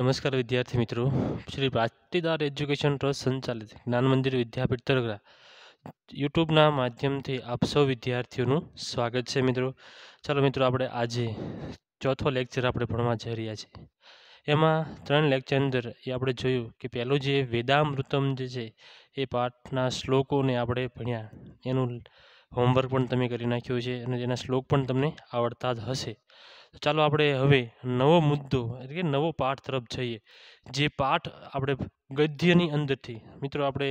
નમસ્કાર વિદ્યાર્થી મિત્રો શ્રી પાટીદાર એજ્યુકેશન ટ્રસ્ટ સંચાલિત જ્ઞાન મંદિર વિદ્યાપીઠ તરગરા યુટ્યુબના માધ્યમથી આપ સૌ વિદ્યાર્થીઓનું સ્વાગત છે મિત્રો ચાલો મિત્રો આપણે આજે ચોથો લેક્ચર આપણે ભણવા જઈ રહ્યા છીએ એમાં ત્રણ લેક્ચર અંદર એ આપણે જોયું કે પહેલું જે વેદામૃતમ જે છે એ પાઠના શ્લોકોને આપણે ભણ્યા એનું હોમવર્ક પણ તમે કરી નાખ્યું છે અને એના શ્લોક પણ તમને આવડતા જ હશે તો ચાલો આપણે હવે નવો મુદ્દો એટલે કે નવો પાઠ તરફ જઈએ જે પાઠ આપણે ગદ્યની અંદરથી મિત્રો આપણે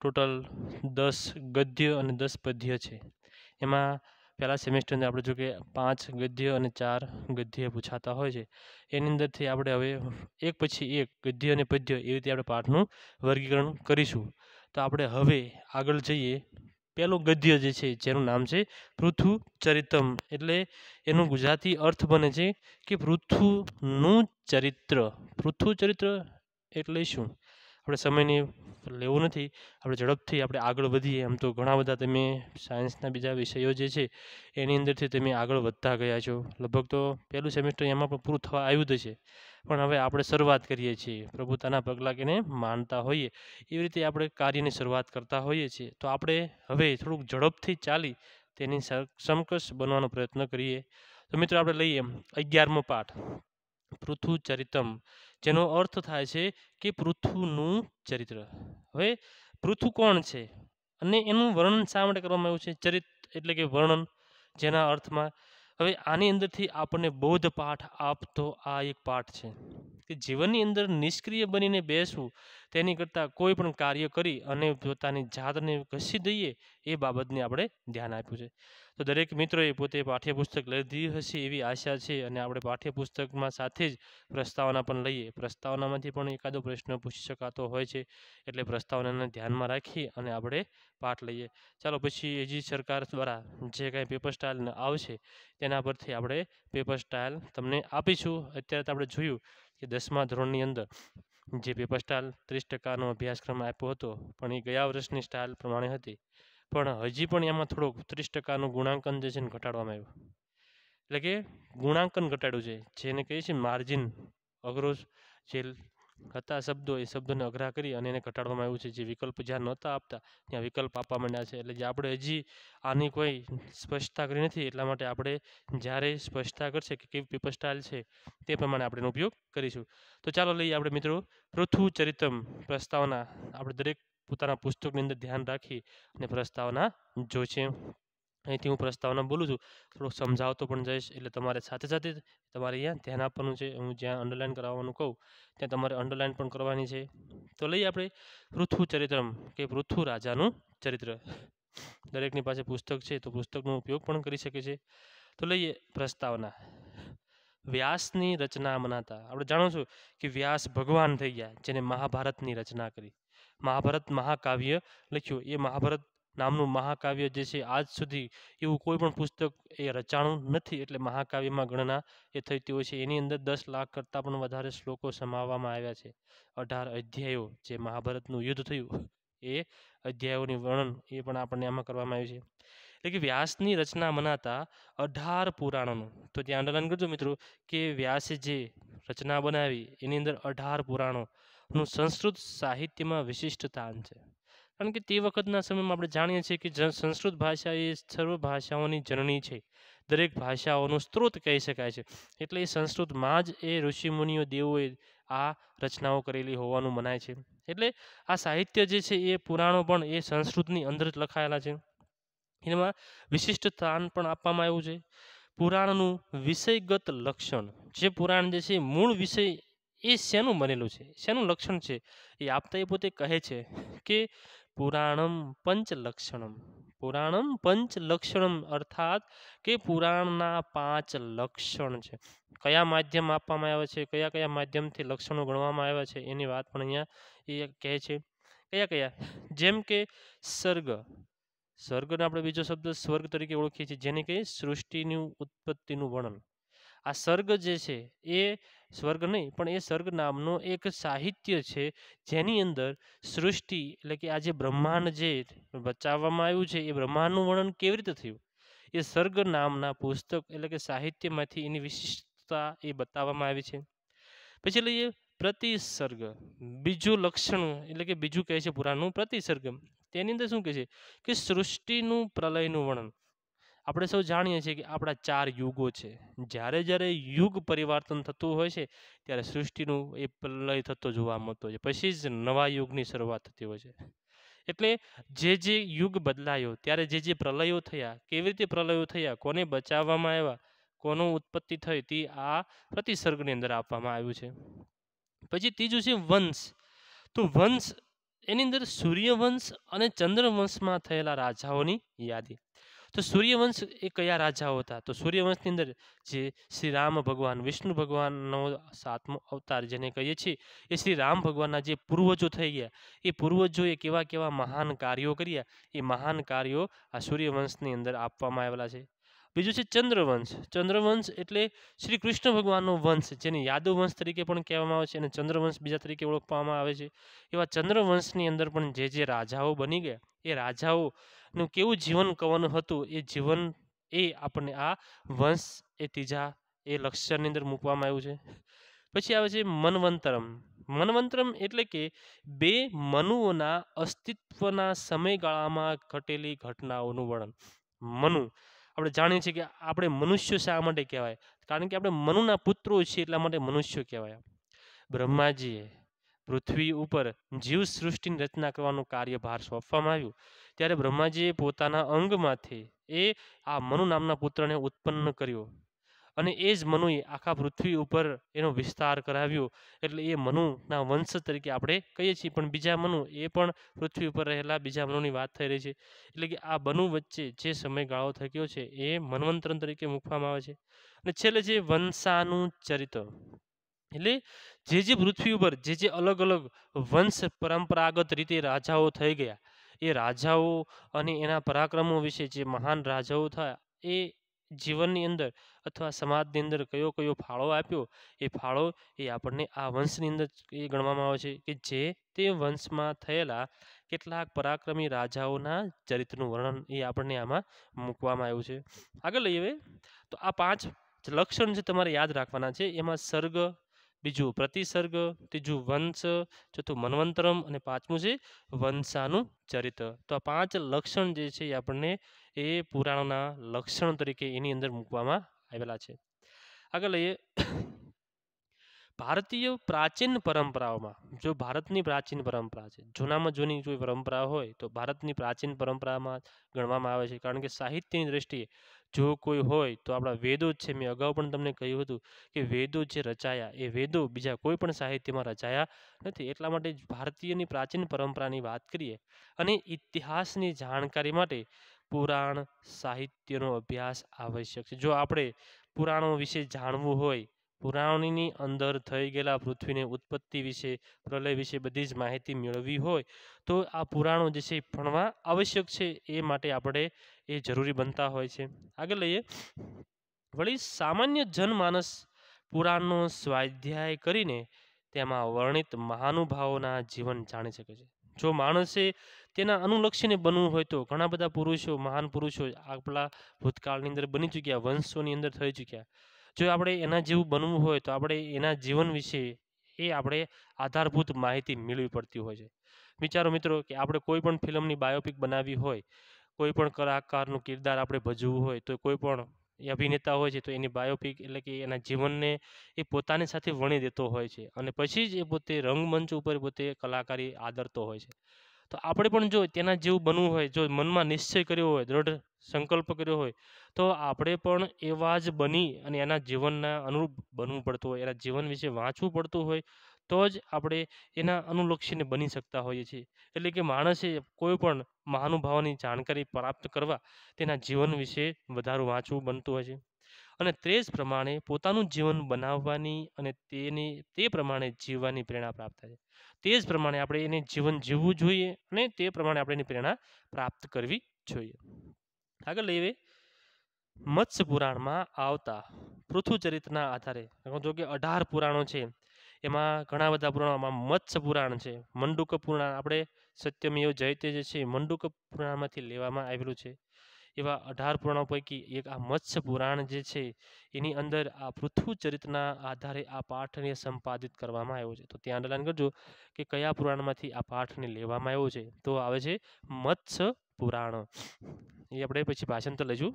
ટોટલ દસ ગદ્ય અને દસ પદ્ય છે એમાં પહેલાં સેમેસ્ટરની આપણે જો કે પાંચ ગદ્ય અને ચાર ગદ્ય પૂછાતા હોય છે એની અંદરથી આપણે હવે એક પછી એક ગદ્ય અને પદ્ય એવી રીતે આપણે પાઠનું વર્ગીકરણ કરીશું તો આપણે હવે આગળ જઈએ પહેલું ગદ્ય જે છે જેનું નામ છે પૃથુ ચરિત્રમ એટલે એનું ગુજરાતી અર્થ બને છે કે પૃથુનું ચરિત્ર પૃથુ ચરિત્ર એટલે શું આપણે સમયને લેવું નથી આપણે ઝડપથી આપણે આગળ વધીએ આમ તો ઘણા બધા તમે સાયન્સના બીજા વિષયો જે છે એની અંદરથી તમે આગળ વધતા ગયા છો લગભગ તો પહેલું સેમેસ્ટર એમાં પણ પૂરું થવા આવ્યું જ છે પણ હવે આપણે શરૂઆત કરીએ છીએ પ્રભુતાના પગલાં કેને માનતા હોઈએ એવી રીતે આપણે કાર્યની શરૂઆત કરતા હોઈએ છીએ તો આપણે હવે થોડુંક ઝડપથી ચાલી તેની સમકક્ષ બનવાનો પ્રયત્ન કરીએ તો મિત્રો આપણે લઈએ અગિયારમો પાઠ પૃથુ ચરિતમ જેનો અર્થ થાય છે કે પૃથુનું ચરિત્ર હવે પૃથુ કોણ છે અને એનું વર્ણન શા માટે કરવામાં આવ્યું છે ચરિત્ર એટલે કે વર્ણન જેના અર્થમાં હવે આની અંદરથી આપણને બૌદ્ધ પાઠ આપતો આ એક પાઠ છે કે જીવનની અંદર નિષ્ક્રિય બનીને બેસવું તેની કરતાં કોઈ પણ કાર્ય કરી અને પોતાની જાતને ઘસી દઈએ એ બાબતને આપણે ધ્યાન આપ્યું છે તો દરેક મિત્રોએ પોતે પાઠ્યપુસ્તક લીધી હશે એવી આશા છે અને આપણે પાઠ્યપુસ્તકમાં સાથે જ પ્રસ્તાવના પણ લઈએ પ્રસ્તાવનામાંથી પણ એકાદો પ્રશ્ન પૂછી શકાતો હોય છે એટલે પ્રસ્તાવનાને ધ્યાનમાં રાખી અને આપણે પાઠ લઈએ ચાલો પછી એજી સરકાર દ્વારા જે કાંઈ પેપર સ્ટાઇલ આવશે તેના પરથી આપણે પેપર સ્ટાઇલ તમને આપીશું અત્યારે તો આપણે જોયું કે દસમા ધોરણની અંદર જે પેપર સ્ટાઇલ ત્રીસ ટકાનો અભ્યાસક્રમ આપ્યો હતો પણ એ ગયા વર્ષની સ્ટાઇલ પ્રમાણે હતી પણ હજી પણ એમાં થોડોક ત્રીસ ટકાનું ગુણાંકન જે છે ને ઘટાડવામાં આવ્યું એટલે કે ગુણાંકન ઘટાડ્યું છે જેને કહીએ છીએ માર્જિન અઘરો જે હતા શબ્દો એ શબ્દોને અઘરા કરી અને એને ઘટાડવામાં આવ્યું છે જે વિકલ્પ જ્યાં નહોતા આપતા ત્યાં વિકલ્પ આપવા માંડ્યા છે એટલે જે આપણે હજી આની કોઈ સ્પષ્ટતા કરી નથી એટલા માટે આપણે જ્યારે સ્પષ્ટતા કરશે કે કેવી પેપર સ્ટાઇલ છે તે પ્રમાણે આપણે એનો ઉપયોગ કરીશું તો ચાલો લઈએ આપણે મિત્રો પૃથ્વ ચરિતમ પ્રસ્તાવના આપણે દરેક પોતાના પુસ્તકની અંદર ધ્યાન રાખી અને પ્રસ્તાવના જોશે અહીંથી હું પ્રસ્તાવના બોલું છું થોડુંક સમજાવતો પણ જઈશ એટલે તમારે સાથે સાથે તમારે અહીંયા ધ્યાન આપવાનું છે હું જ્યાં અંડરલાઇન કરાવવાનું કહું ત્યાં તમારે અંડરલાઇન પણ કરવાની છે તો લઈએ આપણે પૃથ્વ ચરિત્રમ કે પૃથ્વ રાજાનું ચરિત્ર દરેકની પાસે પુસ્તક છે તો પુસ્તકનો ઉપયોગ પણ કરી શકે છે તો લઈએ પ્રસ્તાવના વ્યાસની રચના મનાતા આપણે જાણો છો કે વ્યાસ ભગવાન થઈ ગયા જેને મહાભારતની રચના કરી મહાભારત મહાકાવ્ય લખ્યું એ મહાભારત નામનું મહાકાવ્ય જે છે આજ સુધી એવું કોઈ પણ પુસ્તક એ રચાણું નથી એટલે મહાકાવ્યમાં ગણના એ થતી હોય છે એની અંદર દસ લાખ કરતાં પણ વધારે શ્લોકો સમાવવામાં આવ્યા છે અઢાર અધ્યાયો જે મહાભારતનું યુદ્ધ થયું એ અધ્યાયોની વર્ણન એ પણ આપણને આમાં કરવામાં આવ્યું છે એટલે કે વ્યાસની રચના મનાતા અઢાર પુરાણોનું તો ત્યાં અંડરલાઈન કરજો મિત્રો કે વ્યાસે જે રચના બનાવી એની અંદર અઢાર પુરાણો નું સંસ્કૃત સાહિત્યમાં વિશિષ્ટ સ્થાન છે કારણ કે તે વખતના સમયમાં આપણે જાણીએ છીએ કે સંસ્કૃત ભાષા એ સર્વ ભાષાઓની જનની છે દરેક ભાષાઓનું સ્ત્રોત કહી શકાય છે એટલે એ સંસ્કૃતમાં જ એ ઋષિમુનિઓ દેવોએ આ રચનાઓ કરેલી હોવાનું મનાય છે એટલે આ સાહિત્ય જે છે એ પુરાણો પણ એ સંસ્કૃતની અંદર જ લખાયેલા છે એમાં વિશિષ્ટ સ્થાન પણ આપવામાં આવ્યું છે પુરાણનું વિષયગત લક્ષણ જે પુરાણ જે છે મૂળ વિષય એ શેનું બનેલું છે શેનું લક્ષણ છે એ આપતા એ પોતે કહે છે કે પુરાણમ પંચલક્ષણમ પુરાણમ પંચલક્ષણમ અર્થાત કે પુરાણના પાંચ લક્ષણ છે કયા માધ્યમ આપવામાં આવે છે કયા કયા માધ્યમથી લક્ષણો ગણવામાં આવ્યા છે એની વાત પણ અહીંયા એ કહે છે કયા કયા જેમ કે સ્વર્ગ સર્ગને આપણે બીજો શબ્દ સ્વર્ગ તરીકે ઓળખીએ છીએ જેને કહીએ સૃષ્ટિની ઉત્પત્તિનું વર્ણન આ સ્વર્ગ જે છે એ સ્વર્ગ નહીં પણ એ સર્ગ નામનો એક સાહિત્ય છે જેની અંદર સૃષ્ટિ એટલે કે આ જે બ્રહ્માંડ જે બચાવવામાં આવ્યું છે એ બ્રહ્માંડનું વર્ણન કેવી રીતે થયું એ સર્ગ નામના પુસ્તક એટલે કે સાહિત્યમાંથી એની વિશિષ્ટતા એ બતાવવામાં આવી છે પછી લઈએ પ્રતિસર્ગ બીજું લક્ષણ એટલે કે બીજું કહે છે પુરાણનું પ્રતિસર્ગ તેની અંદર શું કહે છે કે સૃષ્ટિનું પ્રલયનું વર્ણન આપણે સૌ જાણીએ છીએ કે આપણા ચાર યુગો છે જ્યારે જ્યારે યુગ પરિવર્તન થતું હોય છે ત્યારે સૃષ્ટિનું એ પ્રલય થતો જોવા મળતો છે પછી જ નવા યુગની શરૂઆત થતી હોય છે એટલે જે જે યુગ બદલાયો ત્યારે જે જે પ્રલયો થયા કેવી રીતે પ્રલયો થયા કોને બચાવવામાં આવ્યા કોનો ઉત્પત્તિ થઈ તે આ પ્રતિસર્ગની અંદર આપવામાં આવ્યું છે પછી ત્રીજું છે વંશ તો વંશ એની અંદર સૂર્યવંશ અને ચંદ્રવંશમાં થયેલા રાજાઓની યાદી તો સૂર્યવંશ એ કયા રાજાઓ હતા તો સૂર્યવંશની અંદર જે શ્રી રામ ભગવાન વિષ્ણુ ભગવાનનો સાતમો અવતાર જેને કહીએ છીએ એ શ્રી રામ ભગવાનના જે પૂર્વજો થઈ ગયા એ પૂર્વજોએ કેવા કેવા મહાન કાર્યો કર્યા એ મહાન કાર્યો આ સૂર્યવંશની અંદર આપવામાં આવેલા છે બીજું છે ચંદ્રવંશ ચંદ્રવંશ એટલે શ્રી કૃષ્ણ ભગવાનનો વંશ જેને યાદવ વંશ તરીકે પણ કહેવામાં આવે છે અને ચંદ્રવંશ બીજા તરીકે ઓળખવામાં આવે છે એવા ચંદ્રવંશની અંદર પણ જે જે રાજાઓ બની ગયા એ રાજાઓનું કેવું જીવન કવન હતું એ જીવન એ આપણને આ વંશ એ ત્રીજા એ લક્ષ્યની અંદર મૂકવામાં આવ્યું છે પછી આવે છે મનવંતરમ મનવંતરમ એટલે કે બે મનુઓના અસ્તિત્વના સમયગાળામાં ઘટેલી ઘટનાઓનું વર્ણન મનુ આપણે જાણીએ છીએ કે આપણે મનુષ્ય શા માટે કહેવાય કારણ કે આપણે મનુના પુત્રો છીએ એટલા માટે મનુષ્ય કહેવાય બ્રહ્માજીએ પૃથ્વી ઉપર જીવ સૃષ્ટિની રચના કરવાનું કાર્યભાર સોંપવામાં આવ્યું ત્યારે બ્રહ્માજીએ પોતાના અંગમાંથી એ આ મનુ નામના પુત્રને ઉત્પન્ન કર્યો અને એ જ મનુએ આખા પૃથ્વી ઉપર એનો વિસ્તાર કરાવ્યો એટલે એ મનુના વંશ તરીકે આપણે કહીએ છીએ પણ બીજા મનુ એ પણ પૃથ્વી ઉપર રહેલા બીજા મનુની વાત થઈ રહી છે એટલે કે આ બનુ વચ્ચે જે સમયગાળો થક્યો છે એ મનવંતરણ તરીકે મૂકવામાં આવે છે અને છેલ્લે છે વંશાનું ચરિત્ર એટલે જે જે પૃથ્વી ઉપર જે જે અલગ અલગ વંશ પરંપરાગત રીતે રાજાઓ થઈ ગયા એ રાજાઓ અને એના પરાક્રમો વિશે જે મહાન રાજાઓ થયા એ જીવનની અંદર અથવા સમાજની અંદર કયો કયો ફાળો આપ્યો એ ફાળો એ આપણને આ વંશની અંદર એ ગણવામાં આવે છે કે જે તે વંશમાં થયેલા કેટલાક પરાક્રમી રાજાઓના ચરિત્રનું વર્ણન એ આપણને આમાં મૂકવામાં આવ્યું છે આગળ લઈએ હવે તો આ પાંચ લક્ષણ જે તમારે યાદ રાખવાના છે એમાં સર્ગ બીજું પ્રતિસર્ગ ત્રીજું વંશ ચોથું મનવંતરમ અને પાંચમું છે વંશાનું ચરિત્ર તો આ પાંચ લક્ષણ જે છે એ આપણને એ પુરાણના લક્ષણ તરીકે એની અંદર મૂકવામાં આવેલા છે આગળ લઈએ ભારતીય પ્રાચીન પરંપરાઓમાં જો ભારતની પ્રાચીન પરંપરા છે જૂનામાં જૂની કોઈ પરંપરા હોય તો ભારતની પ્રાચીન પરંપરામાં ગણવામાં આવે છે કારણ કે સાહિત્યની દ્રષ્ટિએ જો કોઈ હોય તો આપણા વેદો છે મેં અગાઉ પણ તમને કહ્યું હતું કે વેદો જે રચાયા એ વેદો બીજા કોઈ પણ સાહિત્યમાં રચાયા નથી એટલા માટે ભારતીયની પ્રાચીન પરંપરાની વાત કરીએ અને ઇતિહાસની જાણકારી માટે પુરાણ સાહિત્યનો અભ્યાસ આવશ્યક છે જો આપણે પુરાણો વિશે જાણવું હોય પુરાણોની અંદર થઈ ગયેલા પૃથ્વીની ઉત્પત્તિ વિશે પ્રલય વિશે બધી જ માહિતી મેળવવી હોય તો આ પુરાણો જે છે ભણવા આવશ્યક છે એ માટે આપણે એ જરૂરી બનતા હોય છે આગળ લઈએ વળી સામાન્ય જનમાનસ પુરાણનો સ્વાધ્યાય કરીને તેમાં વર્ણિત મહાનુભાવોના જીવન જાણી શકે છે જો માણસે તેના અનુલક્ષીને બનવું હોય તો ઘણા બધા પુરુષો મહાન પુરુષો આપણા ભૂતકાળની અંદર બની ચૂક્યા વંશોની અંદર થઈ ચૂક્યા જો આપણે એના જેવું બનવું હોય તો આપણે એના જીવન વિશે એ આપણે આધારભૂત માહિતી મેળવી પડતી હોય છે વિચારો મિત્રો કે આપણે કોઈ પણ ફિલ્મની બાયોપિક બનાવી હોય કોઈ પણ કલાકારનું કિરદાર આપણે ભજવું હોય તો કોઈ પણ અભિનેતા હોય છે તો એની બાયોપિક એટલે કે એના જીવનને એ પોતાની સાથે વણી દેતો હોય છે અને પછી જ એ પોતે રંગમંચ ઉપર પોતે કલાકારી આદરતો હોય છે તો આપણે પણ જો તેના જેવું બનવું હોય જો મનમાં નિશ્ચય કર્યો હોય દ્રઢ સંકલ્પ કર્યો હોય તો આપણે પણ એવા જ બની અને એના જીવનના અનુરૂપ બનવું પડતું હોય એના જીવન વિશે વાંચવું પડતું હોય તો જ આપણે એના અનુલક્ષીને બની શકતા હોઈએ છીએ એટલે કે માણસે કોઈ પણ મહાનુભાવોની જાણકારી પ્રાપ્ત કરવા તેના જીવન વિશે વધારે વાંચવું બનતું હોય છે અને તે જ પ્રમાણે પોતાનું જીવન બનાવવાની અને તેને તે પ્રમાણે જીવવાની પ્રેરણા પ્રાપ્ત થાય તે જ પ્રમાણે આપણે એને જીવન જીવવું જોઈએ અને તે પ્રમાણે આપણે એની પ્રેરણા પ્રાપ્ત કરવી જોઈએ આગળ લઈએ મત્સ્ય પુરાણમાં આવતા પૃથુચરિતના આધારે જો કે અઢાર પુરાણો છે એમાં ઘણા બધા પુરાણોમાં મત્સ્ય પુરાણ છે મંડુક પુરાણ આપણે સત્યમેવ જયતે જે છે મંડુક પુરાણમાંથી લેવામાં આવેલું છે એવા અઢાર પુરાણો પૈકી એક આ મત્સ્ય પુરાણ જે છે એની અંદર આ પૃથ્વી ચરિત્રના આધારે આ પાઠને સંપાદિત કરવામાં આવ્યો છે તો ત્યાં અંડરલાઈન કરજો કે કયા પુરાણમાંથી આ પાઠને લેવામાં આવ્યો છે તો આવે છે મત્સ્ય પુરાણ એ આપણે પછી ભાષાંતર લઈશું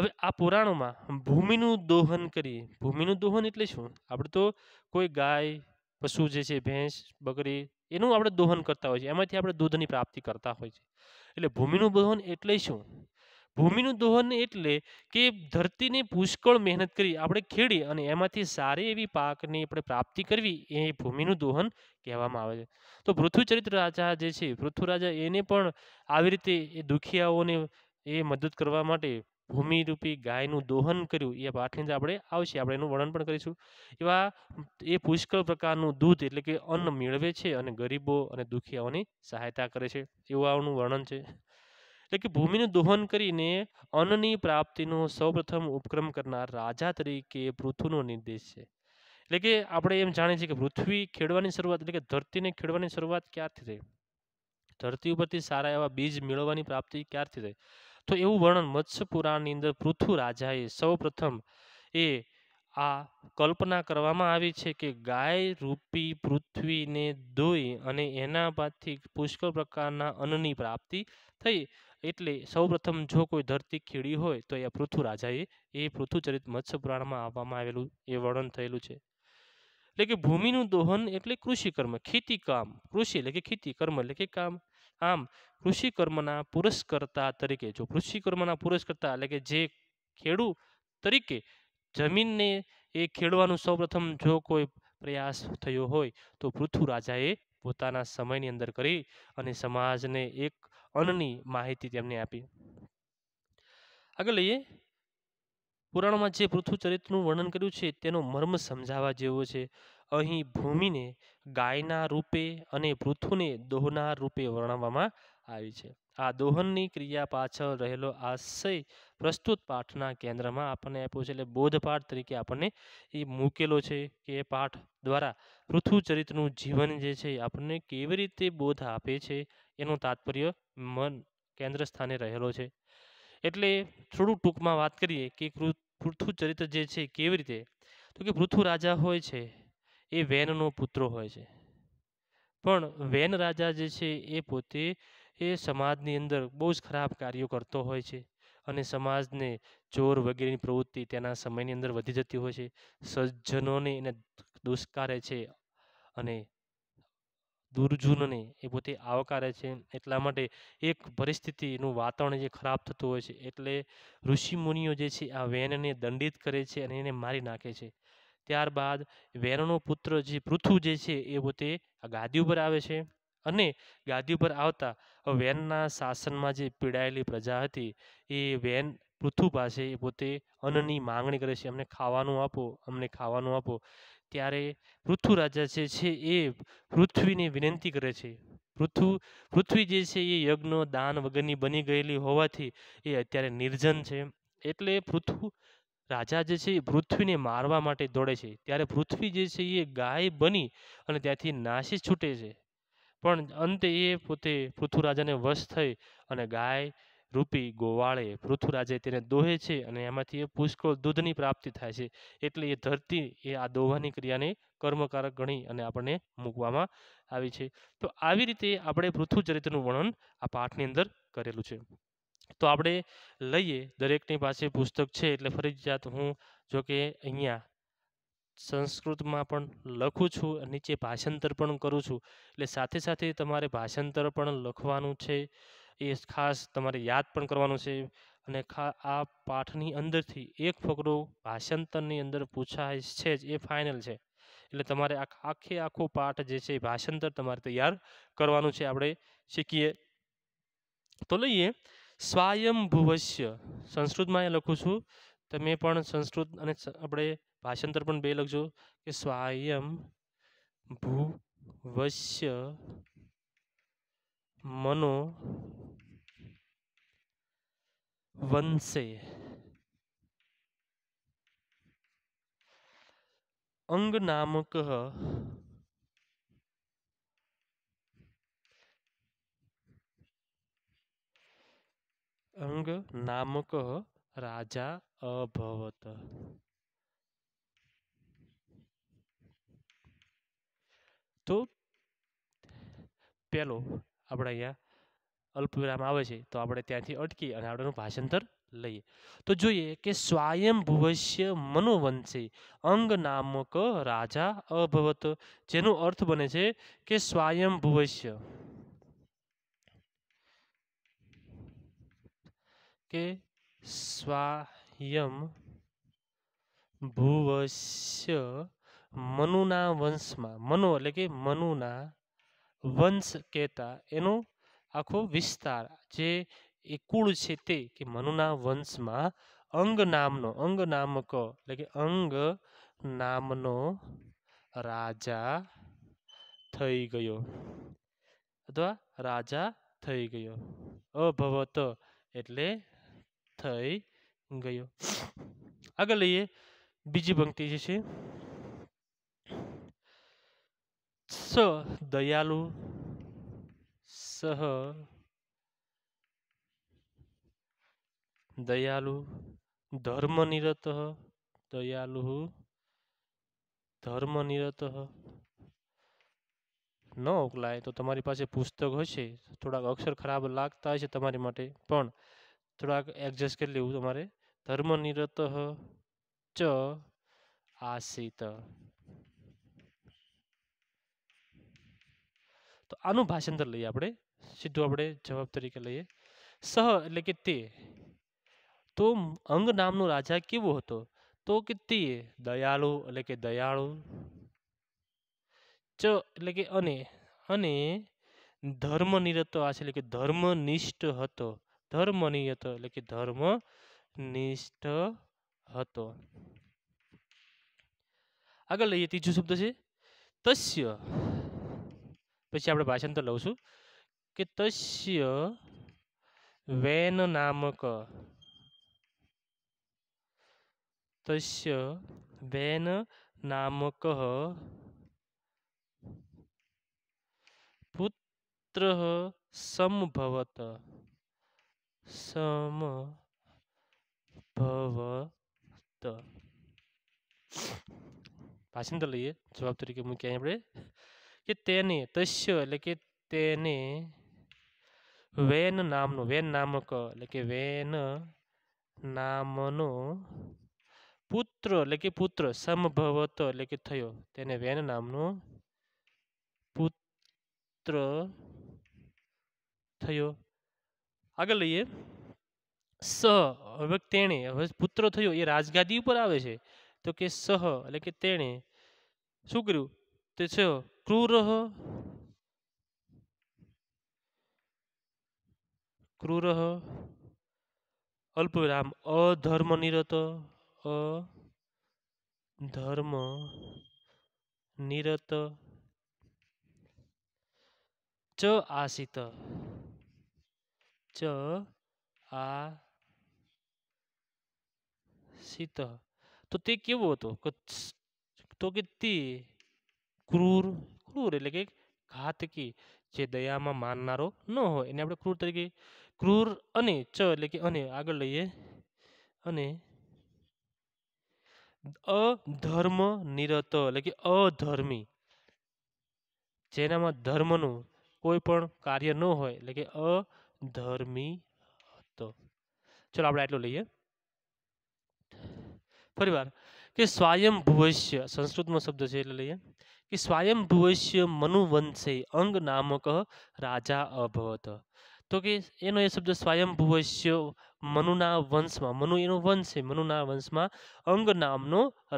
હવે આ પુરાણોમાં ભૂમિનું દોહન કરીએ ભૂમિનું દોહન એટલે શું આપણે તો કોઈ ગાય પશુ જે છે ભેંસ બકરી એનું આપણે દોહન કરતા હોય છે એમાંથી આપણે દૂધની પ્રાપ્તિ કરતા હોય છે એટલે ભૂમિનું દોહન એટલે શું ભૂમિનું દોહન એટલે કે ધરતીને પુષ્કળ મહેનત કરી આપણે ખેડી અને એમાંથી સારી એવી પાકની આપણે પ્રાપ્તિ કરવી એ ભૂમિનું દોહન કહેવામાં આવે છે તો પૃથ્વીચરિત્ર રાજા જે છે રાજા એને પણ આવી રીતે એ દુખિયાઓને એ મદદ કરવા માટે ભૂમિરૂપી ગાયનું દોહન કર્યું એ પાઠની અંદર આપણે આવશે આપણે એનું વર્ણન પણ કરીશું એવા એ પુષ્કળ પ્રકારનું દૂધ એટલે કે અન્ન મેળવે છે અને ગરીબો અને દુખિયાઓની સહાયતા કરે છે એવું આવનું વર્ણન છે એટલે કે ભૂમિનું દોહન કરીને અન્નની પ્રાપ્તિનો સૌપ્રથમ ઉપક્રમ કરનાર રાજા તરીકે પૃથ્વીનો નિર્દેશ છે એટલે કે આપણે એમ જાણીએ છીએ કે પૃથ્વી ખેડવાની શરૂઆત એટલે કે ધરતીને ખેડવાની શરૂઆત ક્યારથી થઈ ધરતી ઉપરથી સારા એવા બીજ મેળવવાની પ્રાપ્તિ ક્યારથી થઈ તો એવું વર્ણન મત્સ્ય પુરાણની અંદર પૃથુ રાજાએ સૌ પ્રથમ એ આ કલ્પના કરવામાં આવી છે કે ગાય રૂપી પૃથ્વીને દોઈ અને એના બાદથી પુષ્કળ પ્રકારના અન્નની પ્રાપ્તિ થઈ એટલે સૌપ્રથમ જો કોઈ ધરતી ખીડી હોય તો એ પૃથ્વીરાજાએ એ પૃથ્વીચરિત મત્સ્ય પુરાણમાં આપવામાં આવેલું એ વર્ણન થયેલું છે એટલે કે ભૂમિનું દોહન એટલે કૃષિ કર્મ ખેતી કામ કૃષિ એટલે કે ખેતી કર્મ એટલે કે કામ આમ કૃષિકર્મના પુરસ્કર્તા તરીકે જો કૃષિ કર્મના પુરસ્કર્તા એટલે કે જે ખેડૂત તરીકે જમીનને એ ખેડવાનું સૌપ્રથમ જો કોઈ પ્રયાસ થયો હોય તો પૃથ્વીરાજાએ પોતાના સમયની અંદર કરી અને સમાજને એક અન્નની માહિતી તેમને આપી આગળ લઈએ પુરાણમાં જે પૃથ્વીચરિત્રનું વર્ણન કર્યું છે તેનો મર્મ સમજાવવા જેવો છે અહીં ભૂમિને ગાયના રૂપે અને પૃથ્વને દોહના રૂપે વર્ણવવામાં આવી છે આ દોહનની ક્રિયા પાછળ રહેલો આશય પ્રસ્તુત પાઠના કેન્દ્રમાં આપણને આપ્યો છે એટલે બોધપાઠ તરીકે આપણને એ મૂકેલો છે કે એ પાઠ દ્વારા પૃથ્વીચરિતનું જીવન જે છે આપણને કેવી રીતે બોધ આપે છે એનું તાત્પર્ય મન કેન્દ્ર સ્થાને રહેલો છે એટલે થોડું ટૂંકમાં વાત કરીએ કે પૃથ્વીચરિત જે છે કેવી રીતે તો કે પૃથ્વ રાજા હોય છે એ વેનનો પુત્ર હોય છે પણ વેન રાજા જે છે એ પોતે એ સમાજની અંદર બહુ જ ખરાબ કાર્યો કરતો હોય છે અને સમાજને ચોર વગેરેની પ્રવૃત્તિ તેના સમયની અંદર વધી જતી હોય છે સજ્જનોને એને દુષ્કારે છે અને દુર્જુનને એ પોતે આવકારે છે એટલા માટે એક પરિસ્થિતિનું વાતાવરણ જે ખરાબ થતું હોય છે એટલે ઋષિમુનિઓ જે છે આ વેનને દંડિત કરે છે અને એને મારી નાખે છે ત્યારબાદ વેનનો પુત્ર જે પૃથુ જે છે એ પોતે આ ગાદી ઉપર આવે છે અને ગાદી ઉપર આવતા વેનના શાસનમાં જે પીડાયેલી પ્રજા હતી એ વેન પૃથુભા પાસે એ પોતે અન્નની માંગણી કરે છે અમને ખાવાનું આપો અમને ખાવાનું આપો ત્યારે પૃથ્વી રાજા જે છે એ પૃથ્વીને વિનંતી કરે છે પૃથ્વી પૃથ્વી જે છે એ યજ્ઞો દાન વગરની બની ગયેલી હોવાથી એ અત્યારે નિર્જન છે એટલે પૃથ્વી રાજા જે છે એ પૃથ્વીને મારવા માટે દોડે છે ત્યારે પૃથ્વી જે છે એ ગાય બની અને ત્યાંથી નાશી છૂટે છે પણ અંતે એ પોતે પૃથ્વીરાજાને વશ થઈ અને ગાય રૂપી ગોવાળે પૃથ્વીરાજે તેને દોહે છે અને એમાંથી એ પુષ્કળ દૂધની પ્રાપ્તિ થાય છે એટલે એ ધરતી એ આ દોહવાની ક્રિયાને કર્મકારક ગણી અને આપણને મૂકવામાં આવી છે તો આવી રીતે આપણે પૃથ્વી ચરિત્રનું વર્ણન આ પાઠની અંદર કરેલું છે તો આપણે લઈએ દરેકની પાસે પુસ્તક છે એટલે ફરજિયાત હું જોકે અહીંયા સંસ્કૃતમાં પણ લખું છું નીચે ભાષાંતર પણ કરું છું એટલે સાથે સાથે તમારે ભાષાંતર પણ લખવાનું છે એ ખાસ તમારે યાદ પણ કરવાનું છે અને ખા આ પાઠની અંદરથી એક ફકરો ભાષાંતરની અંદર પૂછાય છે જ એ ફાઇનલ છે એટલે તમારે આખે આખો પાઠ જે છે ભાષાંતર તમારે તૈયાર કરવાનું છે આપણે શીખીએ તો લઈએ સ્વાયંભુવશ્ય સંસ્કૃતમાં એ લખું છું તમે પણ સંસ્કૃત અને આપણે ભાષાંતર પણ બે લખજો કે સ્વયં ભૂ વશ્ય મનો વંશે અંગનામક અંગ નામક રાજા અભવત તો પહેલો આપણે અહીંયા અલ્પવિરામ આવે છે તો આપણે ત્યાંથી અટકી અને આપણે ભાષાંતર લઈએ તો જોઈએ કે સ્વયંભુવશ્ય મનોવંશી અંગ નામક રાજા અભવત જેનો અર્થ બને છે કે સ્વયંભુવશ્ય કે સ્વાયમ ભુવશ્ય મનુના વંશમાં મનુ એટલે કે મનુના વંશ કહેતા એનો આખો વિસ્તાર જે એ કુળ છે તે કે મનુના વંશમાં અંગ નામનો અંગ નામક એટલે કે અંગ નામનો રાજા થઈ ગયો અથવા રાજા થઈ ગયો અભવત એટલે થઈ ગયો આગળ લઈએ બીજી પંક્તિ જે છે दयालू सह दयालु धर्मनिरत दयालु धर्मनिरत न उकलाय तो तुम्हारी पासे पुस्तक हो छे थोड़ा अक्षर खराब लगता है तुम्हारी माटे पण थोड़ा एडजस्ट कर लेवु तुम्हारे धर्मनिरत च आसीत તો આનું ભાષાંતર લઈએ આપણે સીધું આપણે જવાબ તરીકે લઈએ સહ એટલે કે તે તો અંગ નામનો રાજા કેવો હતો તો કે તે દયાળુ એટલે કે દયાળુ ચ એટલે કે અને અને ધર્મનિરતો આ છે એટલે કે ધર્મનિષ્ઠ હતો ધર્મની હતો એટલે કે ધર્મ નિષ્ઠ હતો આગળ લઈએ ત્રીજો શબ્દ છે તસ્ય પછી આપણે ભાષાંતર લઉં કે તસ્ય વેન નામક તસ્ય વેન નામક પુત્ર સંભવત સમભવત ભાષાંતર લઈએ જવાબ તરીકે મૂકીએ આપણે કે તેને તસ્ય એટલે કે તેને વેન નામનું વેન નામક એટલે કે વેન નામનો પુત્ર એટલે કે પુત્ર સંભવત એટલે કે થયો તેને વેન નામનો પુત્ર થયો આગળ લઈએ સહ હવે તેણે હવે પુત્ર થયો એ રાજગાદી ઉપર આવે છે તો કે સહ એટલે કે તેણે શું કર્યું त्यसो क्रूर हो क्रूर हो अल्प विराम अधर्म निरत अधर्म निरत च आसित च आ सीत तो ते केव होतो तो, तो किती ક્રૂર ક્રૂર એટલે કે ઘાતકી જે દયામાં માનનારો ન હોય એને આપણે ક્રૂર તરીકે ક્રૂર અને ચ એટલે કે અને આગળ લઈએ અને અધર્મ નિરત એટલે કે અધર્મી જેનામાં ધર્મનું કોઈ પણ કાર્ય ન હોય એટલે કે અધર્મી હતો ચલો આપણે આટલું લઈએ ફરીવાર કે સ્વયં ભુવશ્ય સંસ્કૃતમાં શબ્દ છે એટલે લઈએ कि स्वयं भूवश्य मनुवंश अंग नामक राजा अभवत् तो कि एनो ये शब्द स्वयं भूवश्य मनुना वंशमा मनु एनो वंशे मनुना वंशमा में अंग नाम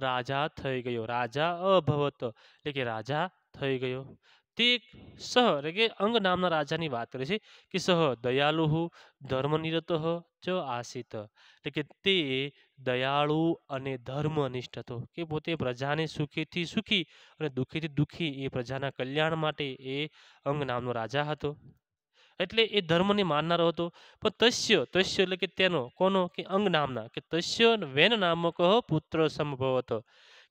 राजा थी गयो राजा अभवत एक राजा थी गयो सह रेके अंग नामना ना राजा नी बात करे छे कि सह दयालु हो धर्मनिरत हो जो आसित लेकिन ते દયાળુ અને ધર્મનિષ્ઠ હતો કે પોતે પ્રજાને સુખીથી સુખી અને દુઃખીથી દુઃખી એ પ્રજાના કલ્યાણ માટે એ અંગ નામનો રાજા હતો એટલે એ ધર્મને માનનારો હતો પણ તસ્ય તસ્ય એટલે કે તેનો કોનો કે અંગ નામના કે તસ્ય વેન નામક પુત્ર સંભવ હતો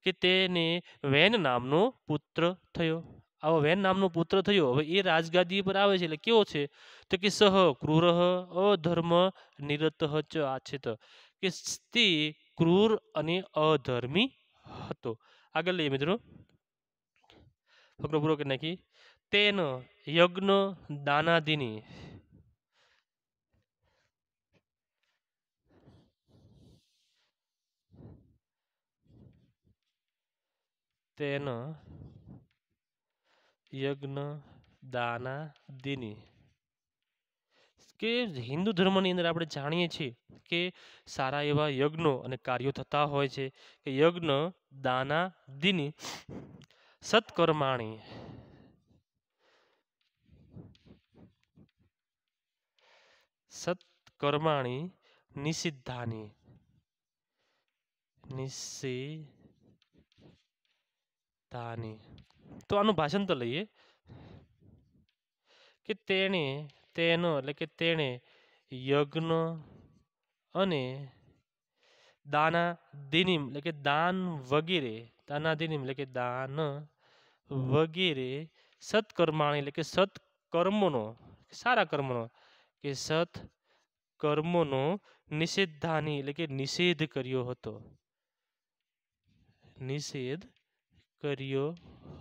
કે તેને વેન નામનો પુત્ર થયો આવો વેન નામનો પુત્ર થયો હવે એ રાજગાદી પર આવે છે એટલે કેવો છે તો કે સહ ક્રૂરહ અધર્મ નિરત ચ આછિત કે તે ક્રૂર અને અધર્મી હતો આગળ લઈએ મિત્રો ફકરો પૂરો કરી નાખી તેનો યજ્ઞ દાનાદિની તેનો યજ્ઞ દાના દિની કે હિન્દુ ધર્મની અંદર આપણે જાણીએ છીએ કે સારા એવા યજ્ઞો અને કાર્યો થતા હોય છે કે યજ્ઞ દાના દિન સત્કર્માણી સત્કર્માણી નિષિદ્ધાની નિષિદ્ધાની તો આનું ભાષણ તો લઈએ કે તેણે તેનો એટલે કે તેણે યજ્ઞ અને દાના દિનિમ એટલે કે દાન વગેરે દાના દિનિમ એટલે કે દાન વગેરે સત્કર્માણી એટલે કે સત્કર્મોનો સારા કર્મનો કે સત કર્મોનો નિષેધાની એટલે કે નિષેધ કર્યો હતો નિષેધ કર્યો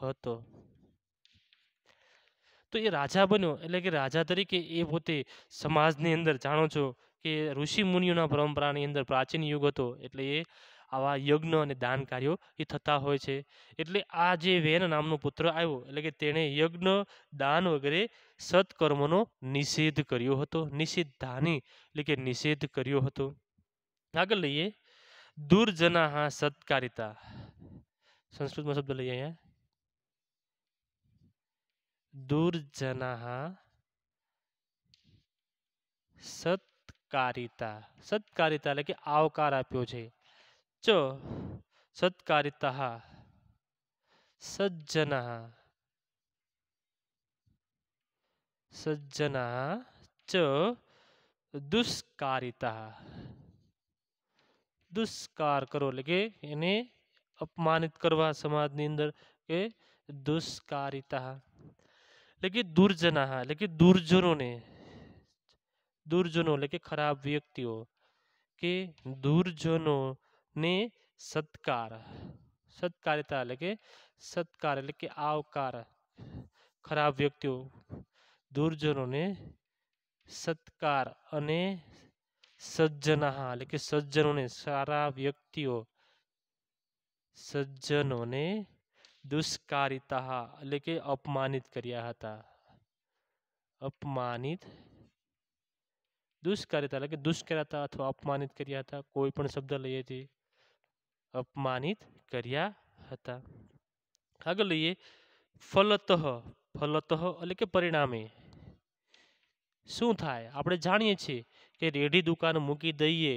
હતો તો એ રાજા બન્યો એટલે કે રાજા તરીકે એ પોતે સમાજની અંદર જાણો છો કે ઋષિ મુનિઓના પરંપરાની અંદર પ્રાચીન યુગ હતો એટલે એ આવા યજ્ઞ અને દાન કાર્યો એ થતા હોય છે એટલે આ જે વેન નામનો પુત્ર આવ્યો એટલે કે તેણે યજ્ઞ દાન વગેરે સત્કર્મનો નિષેધ કર્યો હતો નિષેધાની એટલે કે નિષેધ કર્યો હતો આગળ લઈએ દુર્જનાહા સત્કારિતા સંસ્કૃતમાં શબ્દ લઈએ અહીંયા दुर्जना सत्कारिता सत्कारिता एट आकार आप सत्कारिता सज्जन सज्जन च दुष्कारिता दुष्कार करो लगे इन्हें अपमानित करवा समाज के दुष्कारिता लेकिन दुर्जना हाँ, लेकिन दुर्जनों ने दुर्जनों लेकिन खराब व्यक्तियों के दुर्जनों ने सत्कार सत्कारिता लेके सत्कार लेके आवकार खराब व्यक्तियों ખરાબ વ્યક્તિઓ દુર્જનોને સત્કાર અને लेके सज्जनों ने सारा व्यक्तियों सज्जनों ने દુષ્કારિતા એટલે કે અપમાનિત કર્યા હતા અપમાનિત દુષ્કારિતા એટલે કે દુષ્કારિતા અથવા અપમાનિત કર્યા હતા કોઈ પણ શબ્દ લઈએ છીએ અપમાનિત કર્યા હતા આગળ લઈએ ફલતઃ ફલતઃ એટલે કે પરિણામે શું થાય આપણે જાણીએ છીએ કે રેઢી દુકાન મૂકી દઈએ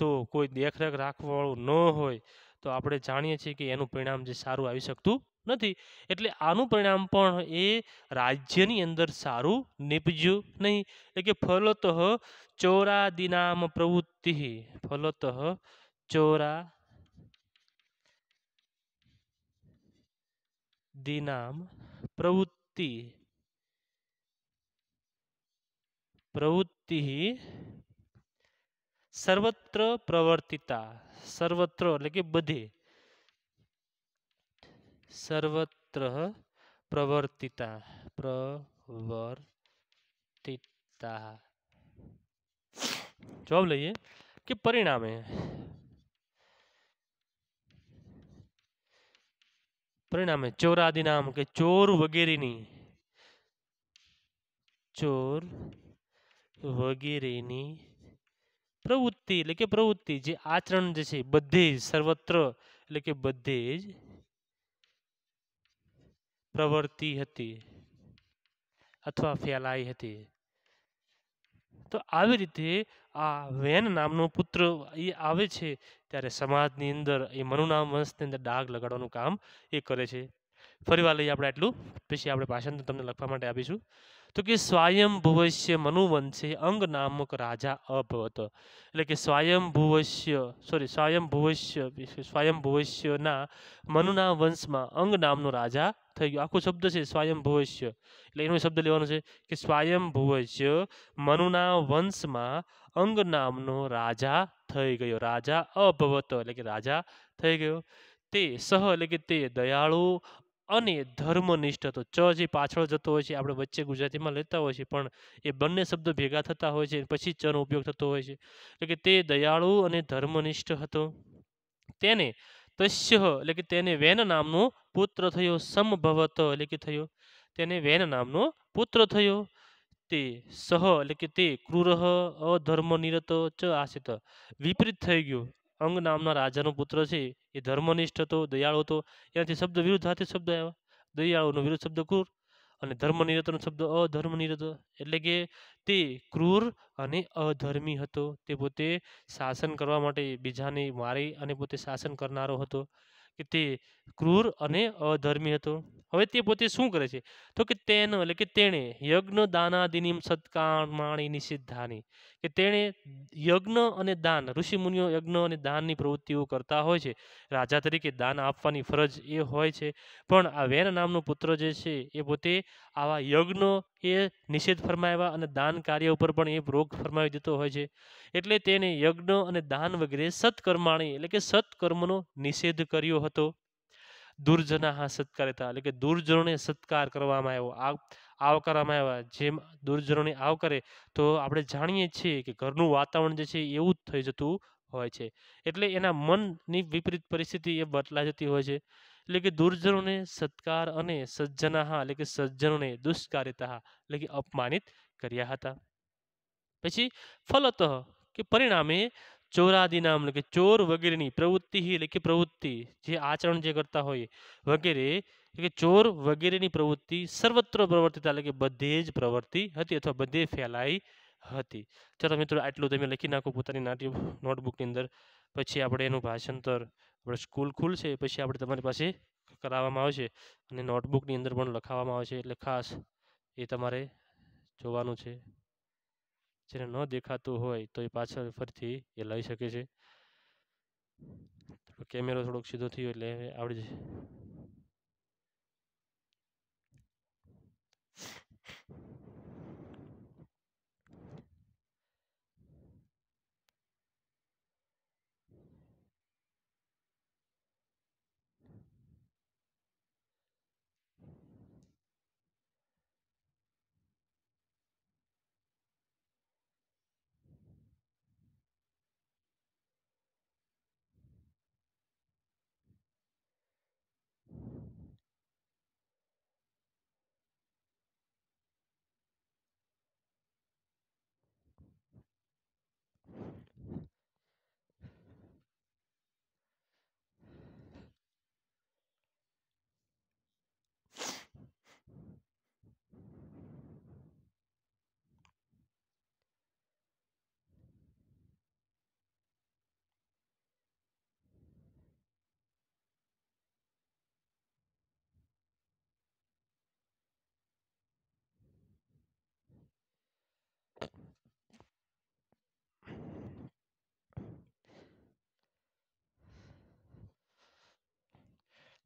તો કોઈ દેખરેખ રાખવાવાળું ન હોય તો આપણે જાણીએ છીએ કે એનું પરિણામ જે સારું આવી શકતું નથી એટલે આનું પરિણામ પણ એ રાજ્યની અંદર સારું નિભજી નહીં એટલે કે ફલતઃ ચોરા દિનામ પ્રવૃત્તિઃ ફલતઃ ચોરા દિનામ પ્રવૃત્તિ પ્રવૃત્તિ सर्वत्र प्रवर्तिता सर्वत्र बधे सर्वत्र प्रवर्तिता प्रवर्तिता जवाब लइए कि परिणाम है परिणाम है चोर आदि नाम के चोर वगैरह नहीं चोर वगैरह नहीं પ્રવૃત્તિ એટલે કે પ્રવૃત્તિ જે આચરણ જે છે બધે જ સર્વત્ર એટલે કે બધે જ પ્રવૃત્તિ હતી અથવા ફેલાઈ હતી તો આવી રીતે આ વેન નામનો પુત્ર એ આવે છે ત્યારે સમાજની અંદર એ મનુના વંશની અંદર ડાઘ લગાડવાનું કામ એ કરે છે ફરી વાર લઈએ આપણે આટલું પછી આપણે ભાષાંતર તમને લખવા માટે આપીશું તો કે સ્વયંભુવશ્ય મનુવંશે અંગ નામક રાજા અભવત એટલે કે સ્વયંભુવશ્ય સોરી સ્વયંભુવશ્ય સ્વયંભુવશ્યના મનુના વંશમાં અંગ નામનો રાજા થઈ ગયો આખો શબ્દ છે સ્વયંભુવશ્ય એટલે એનો શબ્દ લેવાનો છે કે સ્વયંભુવશ્ય મનુના વંશમાં અંગ નામનો રાજા થઈ ગયો રાજા અભવત એટલે કે રાજા થઈ ગયો તે સહ એટલે કે તે દયાળુ અને ધર્મનિષ્ઠ હતો ચ જે પાછળ જતો હોય છે આપણે વચ્ચે ગુજરાતીમાં લેતા હોય છે પણ એ બંને શબ્દો ભેગા થતા હોય છે પછી ચનો ઉપયોગ થતો હોય છે એટલે કે તે દયાળુ અને ધર્મનિષ્ઠ હતો તેને તસ્ય એટલે કે તેને વેન નામનો પુત્ર થયો સમભવત એટલે કે થયો તેને વેન નામનો પુત્ર થયો તે સહ એટલે કે તે ક્રુરહ અધર્મનિરત ચ આશિત વિપરીત થઈ ગયો અંગ નામના રાજાનો પુત્ર છે એ ધર્મનિષ્ઠ હતો દયાળો હતો એનાથી શબ્દ વિરુદ્ધ હાથે શબ્દ આવ્યા દયાળોનો વિરુદ્ધ શબ્દ ક્રૂર અને ધર્મનિરતનો શબ્દ અધર્મનિરત એટલે કે તે ક્રૂર અને અધર્મી હતો તે પોતે શાસન કરવા માટે બીજાને મારી અને પોતે શાસન કરનારો હતો કે તે ક્રૂર અને અધર્મી હતો હવે તે પોતે શું કરે છે તો કે તેનો એટલે કે તેણે યજ્ઞ દાનાદિની સત્કામાણી નિષિદ્ધાની કે તેણે યજ્ઞ અને દાન ઋષિમુનિઓ યજ્ઞ અને દાનની પ્રવૃત્તિઓ કરતા હોય છે રાજા તરીકે દાન આપવાની ફરજ એ હોય છે પણ આ વેન નામનો પુત્ર જે છે એ પોતે આવા યજ્ઞ એ નિષેધ ફરમાવ્યા અને દાન કાર્ય ઉપર પણ એ રોગ ફરમાવી દેતો હોય છે એટલે તેણે યજ્ઞ અને દાન વગેરે સત્કર્માણી એટલે કે સત્કર્મનો નિષેધ કર્યો હતો હા દુર્જનાહા હતા એટલે કે દુર્જનોને સત્કાર કરવામાં આવ્યો આ આવકારવામાં આવ્યા જેમ દુર્જનોને કરે તો આપણે જાણીએ છીએ કે ઘરનું વાતાવરણ જે છે એવું જ થઈ જતું હોય છે એટલે એના મનની વિપરીત પરિસ્થિતિ એ બદલાઈ જતી હોય છે એટલે કે દુર્જનોને સત્કાર અને સજ્જનાહા એટલે કે સજ્જનોને દુષ્કારિતા એટલે કે અપમાનિત કર્યા હતા પછી ફલત કે પરિણામે ચોરાદી એટલે કે ચોર વગેરેની પ્રવૃત્તિ એટલે કે પ્રવૃત્તિ જે આચરણ જે કરતા હોય વગેરે કે ચોર વગેરેની પ્રવૃત્તિ સર્વત્ર પ્રવર્તિત એટલે કે બધે જ પ્રવૃત્તિ હતી અથવા બધે ફેલાઈ હતી ચલો મિત્રો આટલું તમે લખી નાખો પોતાની નાટ્ય નોટબુકની અંદર પછી આપણે એનું ભાષાંતર આપણે સ્કૂલ ખુલશે પછી આપણે તમારી પાસે કરાવવામાં આવશે અને નોટબુકની અંદર પણ લખાવવામાં આવશે એટલે ખાસ એ તમારે જોવાનું છે જેને ન દેખાતું હોય તો એ પાછળ ફરીથી એ લઈ શકે છે કેમેરો થોડોક સીધો થયો એટલે આવડી જશે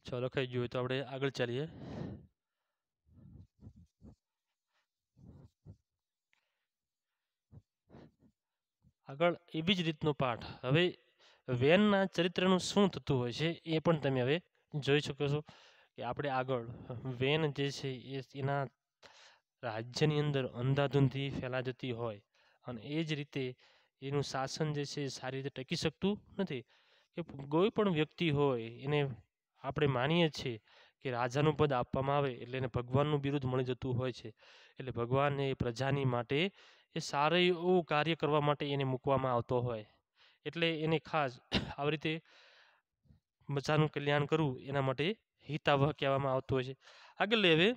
ચલો લખાઈ ગયું હોય તો આપણે આગળ ચાલીએ આગળ એવી જ રીતનો પાઠ હવે વેનના ચરિત્રનું શું થતું હોય છે એ પણ તમે હવે જોઈ શકો છો કે આપણે આગળ વેન જે છે એ એના રાજ્યની અંદર અંધાધૂંધી ફેલા જતી હોય અને એ જ રીતે એનું શાસન જે છે સારી રીતે ટકી શકતું નથી કે કોઈ પણ વ્યક્તિ હોય એને આપણે માનીએ છીએ કે રાજાનું પદ આપવામાં આવે એટલે એને ભગવાનનું બિરુદ મળી જતું હોય છે એટલે ભગવાનને પ્રજાની માટે એ સારું એવું કાર્ય કરવા માટે એને મૂકવામાં આવતો હોય એટલે એને ખાસ આવી રીતે પ્રજાનું કલ્યાણ કરવું એના માટે હિતાવહ કહેવામાં આવતું હોય છે આગળ હવે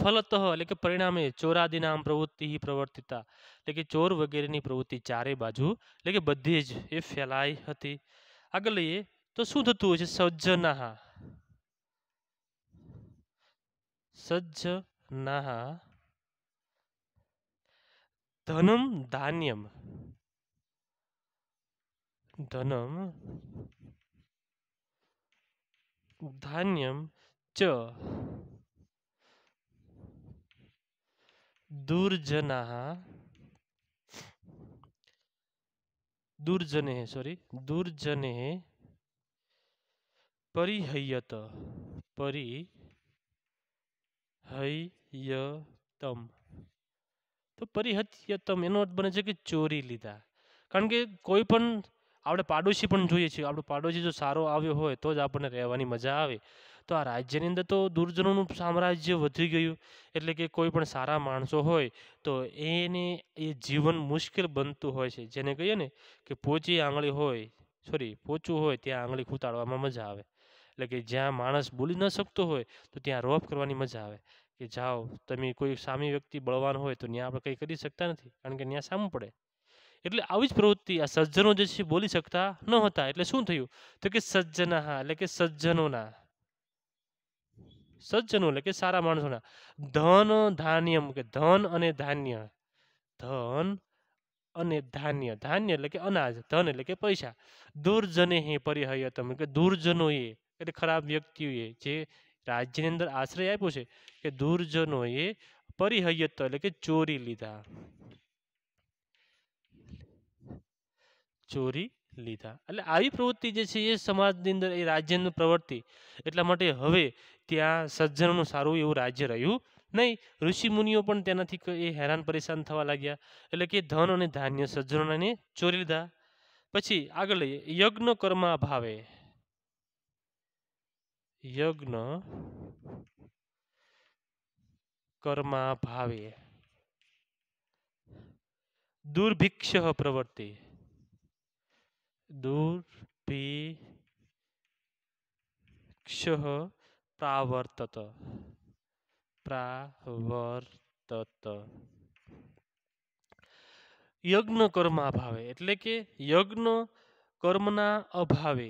ફલતઃ એટલે કે પરિણામે ચોરાદીનામ પ્રવૃત્તિ પ્રવર્તિતા એટલે કે ચોર વગેરેની પ્રવૃત્તિ ચારે બાજુ એટલે કે બધી જ એ ફેલાઈ હતી આગળ લઈએ તો શું થતું હોય છે સજ્જનાહા સજ્જનાહા ધનમ ધાન્યમ ધનમ ધાન્યમ ચ દુર્જના દુર્જને સોરી દુર્જને પરી હૈયતમ તો પરિહત્યતમ એનો અર્થ બને છે કે ચોરી લીધા કારણ કે કોઈ પણ આપણે પાડોશી પણ જોઈએ છીએ આપણો પાડોશી જો સારો આવ્યો હોય તો જ આપણને રહેવાની મજા આવે તો આ રાજ્યની અંદર તો દુર્જનોનું સામ્રાજ્ય વધી ગયું એટલે કે કોઈ પણ સારા માણસો હોય તો એને એ જીવન મુશ્કેલ બનતું હોય છે જેને કહીએ ને કે પોચી આંગળી હોય સોરી પોચું હોય ત્યાં આંગળી ખૂતાડવામાં મજા આવે એટલે કે જ્યાં માણસ બોલી ન શકતો હોય તો ત્યાં રોપ કરવાની મજા આવે કે જાઓ તમે કોઈ સામી વ્યક્તિ બળવાન હોય તો ત્યાં આપણે કંઈ કરી શકતા નથી કારણ કે ત્યાં સામું પડે એટલે આવી જ પ્રવૃત્તિ આ સજ્જનો જે છે બોલી શકતા ન હતા એટલે શું થયું તો કે સજ્જના એટલે કે સજ્જનોના સજ્જનો એટલે કે સારા માણસોના ધન ધાન્યમ કે ધન અને ધાન્ય ધન અને ધાન્ય ધાન્ય એટલે કે અનાજ ધન એટલે કે પૈસા દુર્જને હે પરિહયતમ કે એ એટલે ખરાબ વ્યક્તિઓએ જે રાજ્યની અંદર આશ્રય આપ્યો છે કે દુર્જનોએ પરિહયત એટલે કે ચોરી લીધા ચોરી લીધા એટલે આવી પ્રવૃત્તિ જે છે એ સમાજની અંદર એ રાજ્યની પ્રવૃત્તિ એટલા માટે હવે ત્યાં સજ્જનોનું સારું એવું રાજ્ય રહ્યું નહીં ઋષિમુનિઓ પણ તેનાથી એ હેરાન પરેશાન થવા લાગ્યા એટલે કે ધન અને ધાન્ય સજ્જનોને ચોરી લીધા પછી આગળ યજ્ઞ કર્મ ભાવે યજ્ઞ કર્મા ભાવે દુર્ભિક્ષ પ્રવર્તે દુર્ભિક્ષ પ્રાવર્તત પ્રાવર્તત યજ્ઞ કર્મા ભાવે એટલે કે યજ્ઞ કર્મના અભાવે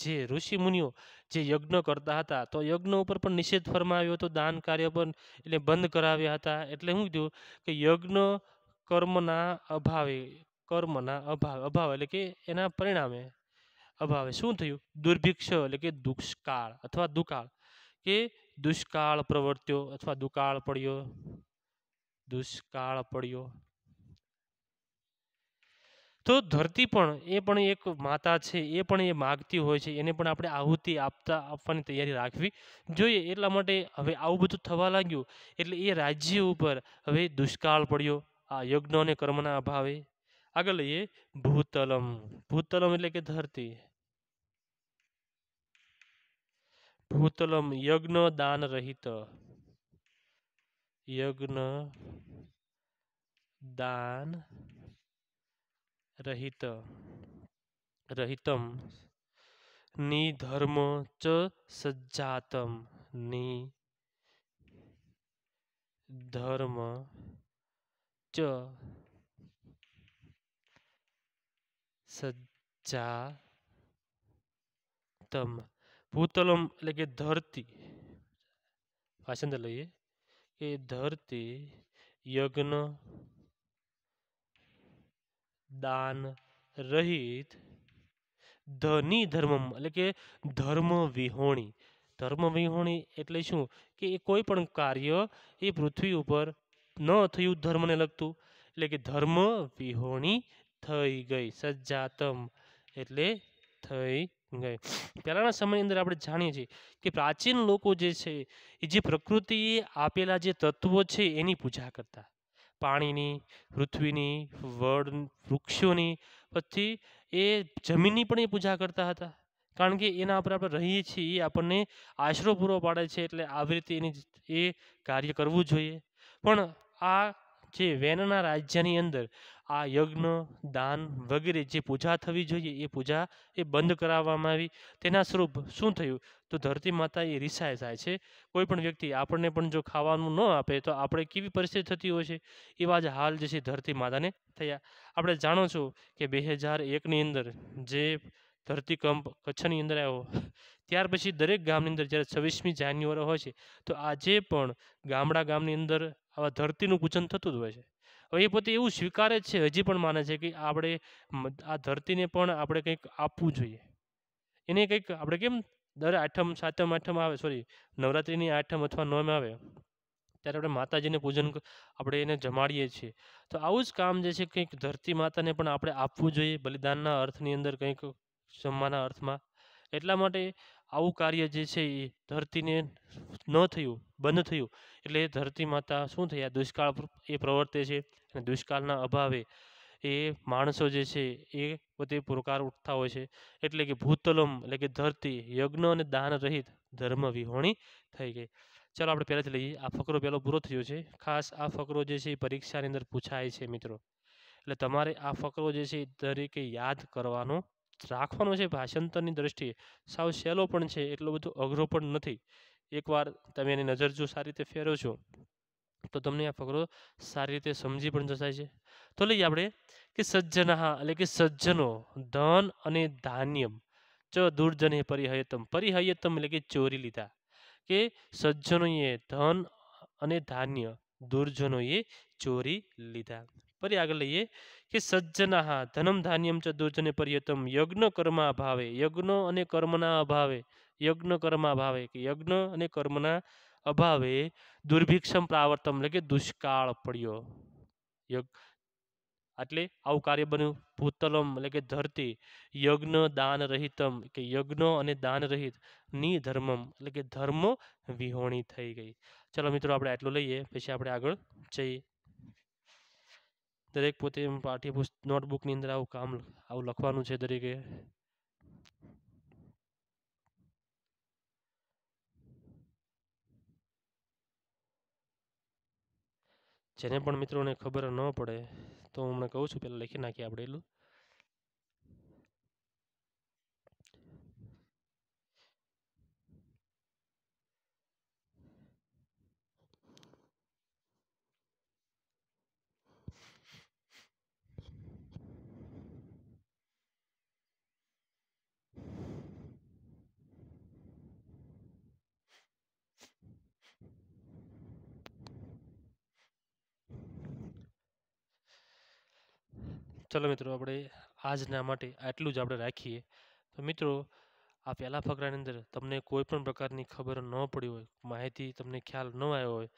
જે ઋષિ મુનિઓ જે યજ્ઞ કરતા હતા તો યજ્ઞ ઉપર પણ નિષેધ ફરમાવ્યો હતો દાન કાર્ય પણ એટલે બંધ કરાવ્યા હતા એટલે શું થયું કે યજ્ઞ કર્મના અભાવે કર્મના અભાવ અભાવ એટલે કે એના પરિણામે અભાવે શું થયું દુર્ભિક્ષ એટલે કે દુષ્કાળ અથવા દુકાળ કે દુષ્કાળ પ્રવર્ત્યો અથવા દુકાળ પડ્યો દુષ્કાળ પડ્યો તો ધરતી પણ એ પણ એક માતા છે એ પણ એ માગતી હોય છે એને પણ આપણે આહુતિ આપતા આપવાની તૈયારી રાખવી જોઈએ એટલા માટે હવે આવું બધું થવા લાગ્યું એટલે એ રાજ્ય ઉપર હવે દુષ્કાળ પડ્યો આ યજ્ઞ અને કર્મના અભાવે આગળ લઈએ ભૂતલમ ભૂતલમ એટલે કે ધરતી ભૂતલમ યજ્ઞ દાન રહિત યજ્ઞ દાન રહિત રહિતમ ની ધર્મ ચ સજ્જાતમ ની ધર્મ ચ સજ્જાતમ ભૂતલમ એટલે કે ધરતી ભાષાંતર લઈએ કે ધરતી યજ્ઞ દાન રહિત ધની ધર્મમ એટલે કે ધર્મ વિહોણી ધર્મ વિહોણી એટલે શું કે એ કોઈ પણ કાર્ય એ પૃથ્વી ઉપર ન થયું ધર્મને લગતું એટલે કે ધર્મ વિહોણી થઈ ગઈ સજ્જાતમ એટલે થઈ ગઈ પહેલાંના સમયની અંદર આપણે જાણીએ છીએ કે પ્રાચીન લોકો જે છે એ જે પ્રકૃતિએ આપેલા જે તત્વો છે એની પૂજા કરતા પાણીની પૃથ્વીની વડ વૃક્ષોની પછી એ જમીનની પણ એ પૂજા કરતા હતા કારણ કે એના પર આપણે રહીએ છીએ એ આપણને આશરો પૂરો પાડે છે એટલે આવી રીતે એની એ કાર્ય કરવું જોઈએ પણ આ જે વેનના રાજ્યની અંદર આ યજ્ઞ દાન વગેરે જે પૂજા થવી જોઈએ એ પૂજા એ બંધ કરાવવામાં આવી તેના સ્વરૂપ શું થયું તો ધરતી માતા એ રિસાય જાય છે કોઈ પણ વ્યક્તિ આપણને પણ જો ખાવાનું ન આપે તો આપણે કેવી પરિસ્થિતિ થતી હોય છે એવા જ હાલ જે છે ધરતી માતાને થયા આપણે જાણો છો કે બે હજાર એકની અંદર જે ધરતીકંપ કચ્છની અંદર આવ્યો ત્યાર પછી દરેક ગામની અંદર જ્યારે છવ્વીસમી જાન્યુઆરી હોય છે તો આજે પણ ગામડા ગામની અંદર આવા ધરતીનું પૂજન થતું જ હોય છે હવે એ પોતે એવું સ્વીકારે છે હજી પણ માને છે કે આપણે આ ધરતીને પણ આપણે કંઈક આપવું જોઈએ એને કંઈક આપણે કેમ દર આઠમ સાતમ આઠમ આવે સોરી નવરાત્રિની આઠમ અથવા નોમ આવે ત્યારે આપણે માતાજીને પૂજન આપણે એને જમાડીએ છીએ તો આવું જ કામ જે છે કંઈક ધરતી માતાને પણ આપણે આપવું જોઈએ બલિદાનના અર્થની અંદર કંઈક સન્માનના અર્થમાં એટલા માટે આવું કાર્ય જે છે એ ધરતીને ન થયું બંધ થયું એટલે ધરતી માતા શું થયા દુષ્કાળ એ પ્રવર્તે છે અને દુષ્કાળના અભાવે એ માણસો જે છે એ પોતે પુરકાર ઉઠતા હોય છે એટલે કે ભૂતલમ એટલે કે ધરતી યજ્ઞ અને દાન રહિત ધર્મ વિહોણી થઈ ગઈ ચાલો આપણે પહેલાંથી લઈએ આ ફકરો પહેલો પૂરો થયો છે ખાસ આ ફકરો જે છે એ પરીક્ષાની અંદર પૂછાય છે મિત્રો એટલે તમારે આ ફકરો જે છે એ દરેકે યાદ કરવાનો રાખવાનો છે ભાષાંતરની દ્રષ્ટિએ સાવ સહેલો પણ છે એટલો બધો અઘરો પણ નથી એકવાર તમે એની નજર જો સારી રીતે ફેરો છો તો તમને આ ફકરો સારી રીતે સમજી પણ જસાય છે તો લઈએ આપણે કે સજ્જનહા એટલે કે સજ્જનો ધન અને ધાન્યમ ચ દુર્જને પરિહયતમ પરિહયતમ એટલે કે ચોરી લીધા કે સજ્જનોએ ધન અને ધાન્ય દુર્જનોએ ચોરી લીધા ફરી આગળ લઈએ કે સજ્જનાહ ધનમ ધાન્યમ ચ પર્યતમ યજ્ઞ કર્મા અભાવે યજ્ઞો અને કર્મના અભાવે યજ્ઞ કર્મા અભાવે કે યજ્ઞ અને કર્મના અભાવે દુર્ભિક્ષમ પ્રાવર્તમ એટલે કે દુષ્કાળ પડ્યો એટલે આવું કાર્ય બન્યું ભૂતલમ એટલે કે ધરતી યજ્ઞ દાન રહિતમ કે યજ્ઞ અને દાન રહિત ની ધર્મમ એટલે કે ધર્મ વિહોણી થઈ ગઈ ચલો મિત્રો આપણે આટલું લઈએ પછી આપણે આગળ જઈએ દરેક પોતે પાઠ્યપુસ્ત નોટબુકની અંદર આવું કામ આવું લખવાનું છે દરેકે જેને પણ મિત્રોને ખબર ન પડે તો હું હમણાં કહું છું પહેલાં લખી નાખીએ આપણે એટલું ચલો મિત્રો આપણે આજના માટે આટલું જ આપણે રાખીએ તો મિત્રો આ પહેલા ફકરાની અંદર તમને કોઈ પણ પ્રકારની ખબર ન પડી હોય માહિતી તમને ખ્યાલ ન આવ્યો હોય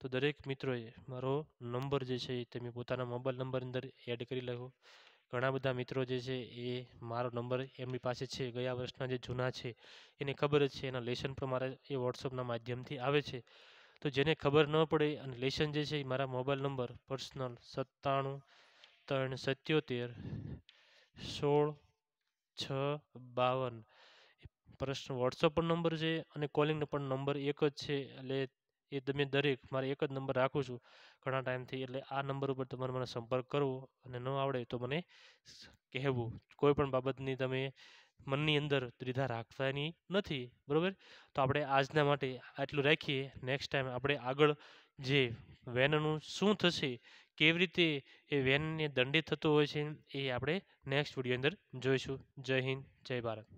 તો દરેક મિત્રોએ મારો નંબર જે છે એ તમે પોતાના મોબાઈલ નંબર અંદર એડ કરી લખો ઘણા બધા મિત્રો જે છે એ મારો નંબર એમની પાસે છે ગયા વર્ષના જે જૂના છે એને ખબર જ છે એના લેશન પણ મારા એ વોટ્સઅપના માધ્યમથી આવે છે તો જેને ખબર ન પડે અને લેશન જે છે એ મારા મોબાઈલ નંબર પર્સનલ સત્તાણું ત્રણ સત્યોતેર સોળ છ બાવન પ્રશ્ન વોટ્સઅપ પણ નંબર છે અને કોલિંગનો પણ નંબર એક જ છે એટલે એ તમે દરેક મારે એક જ નંબર રાખું છું ઘણા ટાઈમથી એટલે આ નંબર ઉપર તમારે મને સંપર્ક કરવો અને ન આવડે તો મને કહેવું કોઈ પણ બાબતની તમે મનની અંદર દ્વિધા રાખવાની નથી બરાબર તો આપણે આજના માટે આટલું રાખીએ નેક્સ્ટ ટાઈમ આપણે આગળ જે વેનનું શું થશે કેવી રીતે એ વેનને દંડિત થતું હોય છે એ આપણે નેક્સ્ટ વિડીયો અંદર જોઈશું જય હિન્દ જય ભારત